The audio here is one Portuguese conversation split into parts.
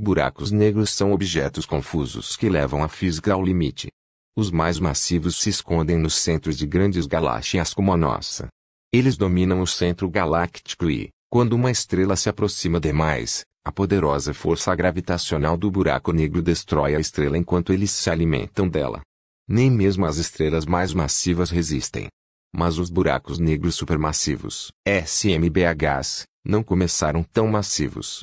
Buracos negros são objetos confusos que levam a física ao limite. Os mais massivos se escondem nos centros de grandes galáxias como a nossa. Eles dominam o centro galáctico e, quando uma estrela se aproxima demais, a poderosa força gravitacional do buraco negro destrói a estrela enquanto eles se alimentam dela. Nem mesmo as estrelas mais massivas resistem. Mas os buracos negros supermassivos, SMBHs, não começaram tão massivos.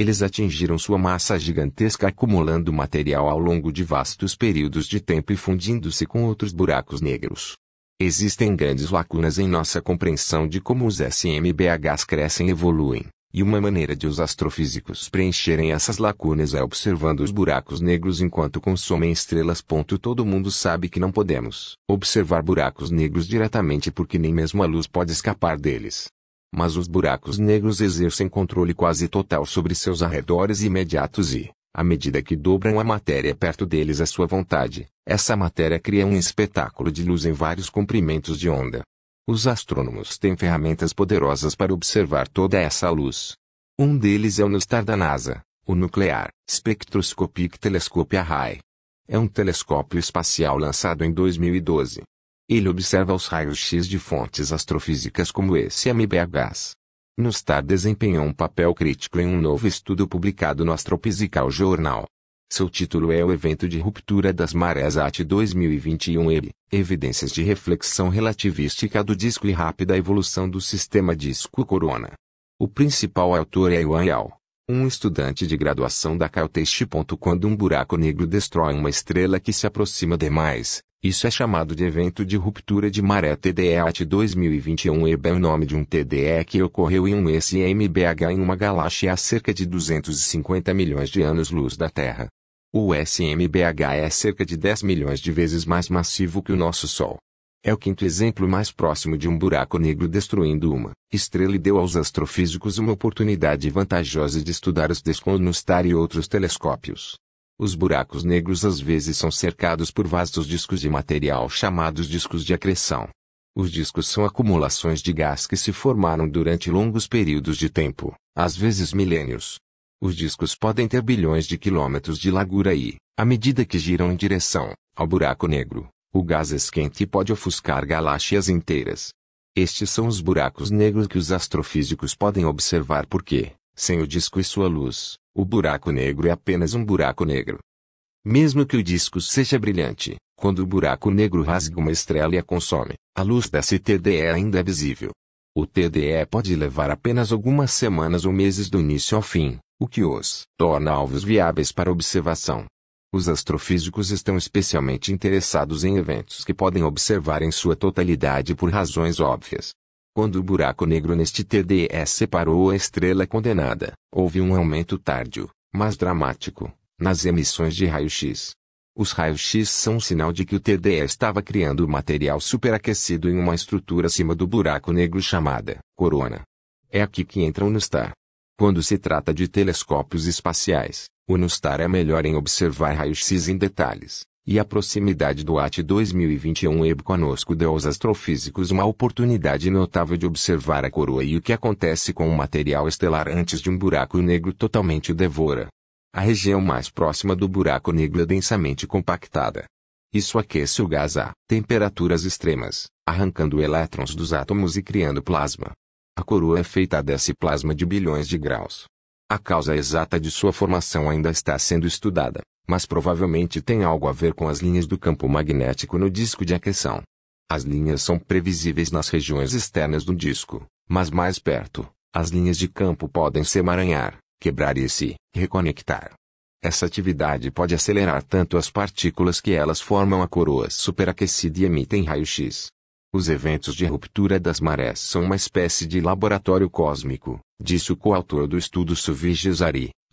Eles atingiram sua massa gigantesca acumulando material ao longo de vastos períodos de tempo e fundindo-se com outros buracos negros. Existem grandes lacunas em nossa compreensão de como os SMBHs crescem e evoluem, e uma maneira de os astrofísicos preencherem essas lacunas é observando os buracos negros enquanto consomem estrelas. Todo mundo sabe que não podemos observar buracos negros diretamente porque nem mesmo a luz pode escapar deles. Mas os buracos negros exercem controle quase total sobre seus arredores imediatos e, à medida que dobram a matéria perto deles à sua vontade, essa matéria cria um espetáculo de luz em vários comprimentos de onda. Os astrônomos têm ferramentas poderosas para observar toda essa luz. Um deles é o NUSTAR da NASA, o Nuclear Spectroscopic Telescope Array. É um telescópio espacial lançado em 2012, ele observa os raios-x de fontes astrofísicas como esse MBHs. Nostar desempenhou um papel crítico em um novo estudo publicado no Astrophysical Journal. Seu título é O Evento de Ruptura das Marés AT 2021 EB, Evidências de Reflexão Relativística do Disco e Rápida Evolução do Sistema Disco-Corona. O principal autor é Yuan Yao, um estudante de graduação da Caltech. Quando um buraco negro destrói uma estrela que se aproxima demais, isso é chamado de evento de ruptura de maré TDEAT 2021 EB é o nome de um TDE que ocorreu em um SMBH em uma galáxia a cerca de 250 milhões de anos-luz da Terra. O SMBH é cerca de 10 milhões de vezes mais massivo que o nosso Sol. É o quinto exemplo mais próximo de um buraco negro destruindo uma estrela e deu aos astrofísicos uma oportunidade vantajosa de estudar os Desconnostar e outros telescópios. Os buracos negros às vezes são cercados por vastos discos de material chamados discos de acreção. Os discos são acumulações de gás que se formaram durante longos períodos de tempo, às vezes milênios. Os discos podem ter bilhões de quilômetros de largura e, à medida que giram em direção ao buraco negro, o gás esquenta e pode ofuscar galáxias inteiras. Estes são os buracos negros que os astrofísicos podem observar porque, sem o disco e sua luz, o buraco negro é apenas um buraco negro. Mesmo que o disco seja brilhante, quando o buraco negro rasga uma estrela e a consome, a luz desse TDE é ainda é visível. O TDE pode levar apenas algumas semanas ou meses do início ao fim, o que os torna alvos viáveis para observação. Os astrofísicos estão especialmente interessados em eventos que podem observar em sua totalidade por razões óbvias, quando o buraco negro neste TDS separou a estrela condenada, houve um aumento tardio, mas dramático, nas emissões de raio-x. Os raios-x são um sinal de que o TDE estava criando material superaquecido em uma estrutura acima do buraco negro chamada corona. É aqui que entra o NUSTAR. Quando se trata de telescópios espaciais, o NUSTAR é melhor em observar raios-x em detalhes, e a proximidade do AT 2021 EB conosco deu aos astrofísicos uma oportunidade notável de observar a coroa e o que acontece com o material estelar antes de um buraco negro totalmente o devora. A região mais próxima do buraco negro é densamente compactada. Isso aquece o gás a temperaturas extremas, arrancando elétrons dos átomos e criando plasma. A coroa é feita desse plasma de bilhões de graus. A causa exata de sua formação ainda está sendo estudada, mas provavelmente tem algo a ver com as linhas do campo magnético no disco de aqueção. As linhas são previsíveis nas regiões externas do disco, mas mais perto, as linhas de campo podem se emaranhar, quebrar e se reconectar. Essa atividade pode acelerar tanto as partículas que elas formam a coroa superaquecida e emitem raio-x. Os eventos de ruptura das marés são uma espécie de laboratório cósmico, disse o coautor do estudo Suvij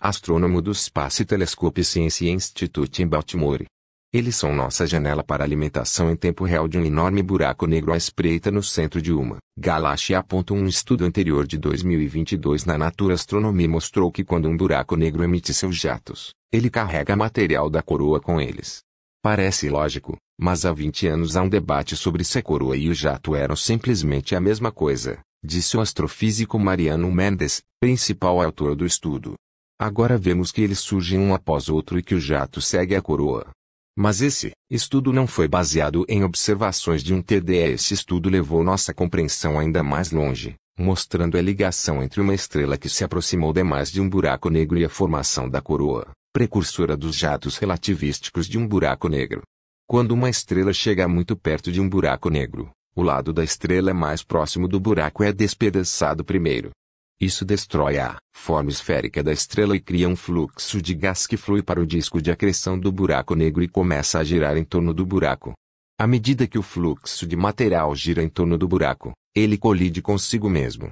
astrônomo do Space Telescope Science Institute em Baltimore. Eles são nossa janela para alimentação em tempo real de um enorme buraco negro à espreita no centro de uma galáxia. Um estudo anterior de 2022 na Nature Astronomy mostrou que quando um buraco negro emite seus jatos, ele carrega material da coroa com eles. Parece lógico, mas há 20 anos há um debate sobre se a coroa e o jato eram simplesmente a mesma coisa, disse o astrofísico Mariano Mendes, principal autor do estudo. Agora vemos que eles surgem um após outro e que o jato segue a coroa. Mas esse estudo não foi baseado em observações de um TDE. Esse estudo levou nossa compreensão ainda mais longe, mostrando a ligação entre uma estrela que se aproximou demais de um buraco negro e a formação da coroa, precursora dos jatos relativísticos de um buraco negro. Quando uma estrela chega muito perto de um buraco negro, o lado da estrela mais próximo do buraco é despedaçado primeiro, isso destrói a forma esférica da estrela e cria um fluxo de gás que flui para o disco de acreção do buraco negro e começa a girar em torno do buraco. À medida que o fluxo de material gira em torno do buraco, ele colide consigo mesmo.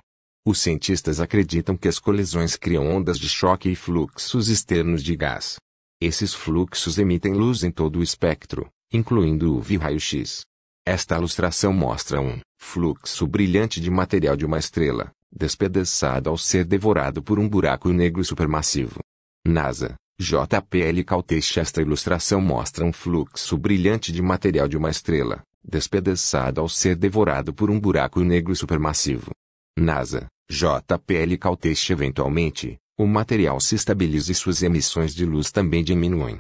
Os cientistas acreditam que as colisões criam ondas de choque e fluxos externos de gás. Esses fluxos emitem luz em todo o espectro, incluindo o raio-x. Esta ilustração mostra um fluxo brilhante de material de uma estrela, despedaçado ao ser devorado por um buraco negro supermassivo. NASA, JPL Caltech Esta ilustração mostra um fluxo brilhante de material de uma estrela, despedaçado ao ser devorado por um buraco negro supermassivo. NASA, JPL Caltech Eventualmente, o material se estabiliza e suas emissões de luz também diminuem.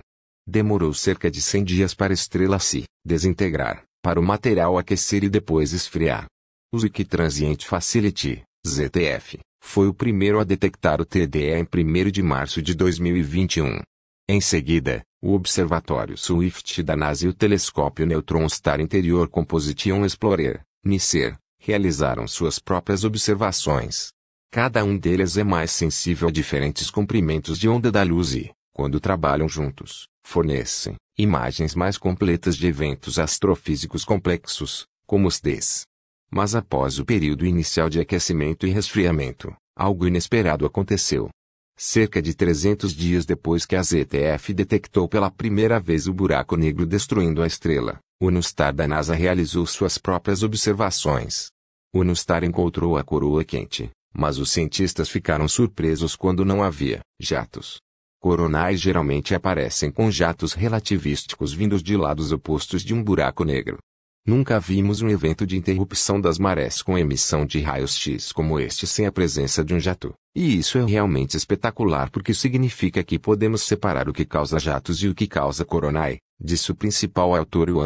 Demorou cerca de 100 dias para a estrela se desintegrar, para o material aquecer e depois esfriar. Use que Transient Facility ZTF, foi o primeiro a detectar o TDE em 1 de março de 2021. Em seguida, o Observatório Swift da NASA e o Telescópio Neutron Star Interior Composition Explorer, NICER, realizaram suas próprias observações. Cada um deles é mais sensível a diferentes comprimentos de onda da luz e, quando trabalham juntos, fornecem imagens mais completas de eventos astrofísicos complexos, como os des mas após o período inicial de aquecimento e resfriamento, algo inesperado aconteceu. Cerca de 300 dias depois que a ZTF detectou pela primeira vez o buraco negro destruindo a estrela, o NUSTAR da NASA realizou suas próprias observações. O NUSTAR encontrou a coroa quente, mas os cientistas ficaram surpresos quando não havia jatos. Coronais geralmente aparecem com jatos relativísticos vindos de lados opostos de um buraco negro, Nunca vimos um evento de interrupção das marés com emissão de raios-x como este sem a presença de um jato. E isso é realmente espetacular porque significa que podemos separar o que causa jatos e o que causa coronae. disse o principal autor, o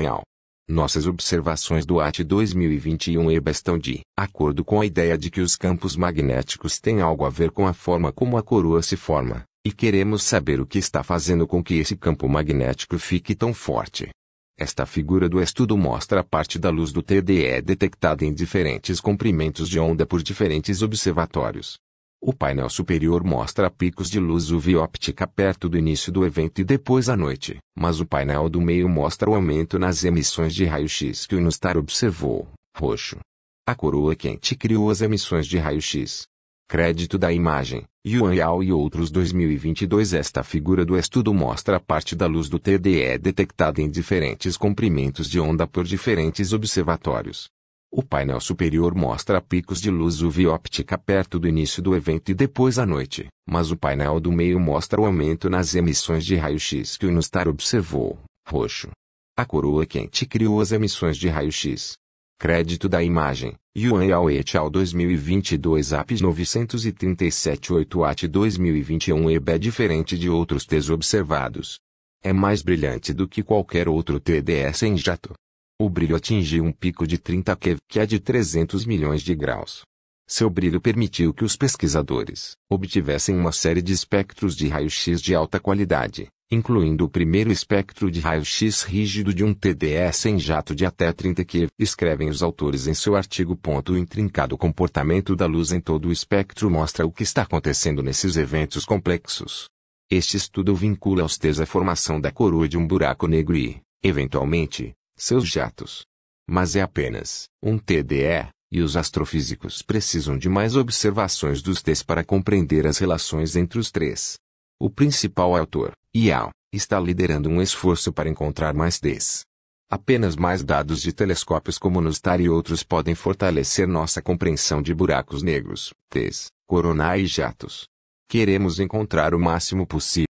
Nossas observações do AT 2021 EBA estão de acordo com a ideia de que os campos magnéticos têm algo a ver com a forma como a coroa se forma, e queremos saber o que está fazendo com que esse campo magnético fique tão forte. Esta figura do estudo mostra a parte da luz do TDE detectada em diferentes comprimentos de onda por diferentes observatórios. O painel superior mostra picos de luz UV óptica perto do início do evento e depois à noite, mas o painel do meio mostra o aumento nas emissões de raio-x que o NUSTAR observou, roxo. A coroa quente criou as emissões de raio-x, Crédito da imagem, Yuan Yao e outros 2022 Esta figura do estudo mostra a parte da luz do TDE detectada em diferentes comprimentos de onda por diferentes observatórios. O painel superior mostra picos de luz UV óptica perto do início do evento e depois à noite, mas o painel do meio mostra o aumento nas emissões de raio-x que o Nustar observou, roxo. A coroa quente criou as emissões de raio-x, Crédito da imagem. Yuan Yao et al. 2022 APIS 937-8 AT 2021 EB é diferente de outros T's observados. É mais brilhante do que qualquer outro TDS em jato. O brilho atingiu um pico de 30 keV, que é de 300 milhões de graus. Seu brilho permitiu que os pesquisadores obtivessem uma série de espectros de raio-x de alta qualidade, incluindo o primeiro espectro de raio-x rígido de um TDS em jato de até 30 keV, escrevem os autores em seu artigo. O intrincado comportamento da luz em todo o espectro mostra o que está acontecendo nesses eventos complexos. Este estudo vincula aos TES a formação da coroa de um buraco negro e, eventualmente, seus jatos. Mas é apenas um TDE, e os astrofísicos precisam de mais observações dos TES para compreender as relações entre os três. O principal autor, IAO, está liderando um esforço para encontrar mais desses. Apenas mais dados de telescópios como NOSTAR e outros podem fortalecer nossa compreensão de buracos negros, T's, coronais e jatos. Queremos encontrar o máximo possível.